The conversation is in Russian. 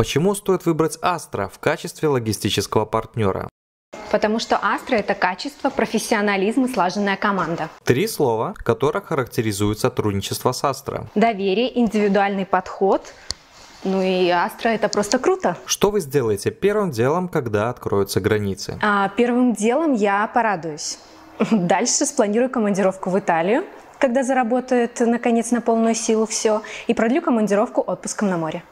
Почему стоит выбрать Astra в качестве логистического партнера? Потому что Astra – это качество, профессионализм и слаженная команда. Три слова, которые характеризуют сотрудничество с Astra. Доверие, индивидуальный подход, ну и Астра это просто круто. Что вы сделаете первым делом, когда откроются границы? А, первым делом я порадуюсь. Дальше спланирую командировку в Италию, когда заработает наконец на полную силу все, и продлю командировку отпуском на море.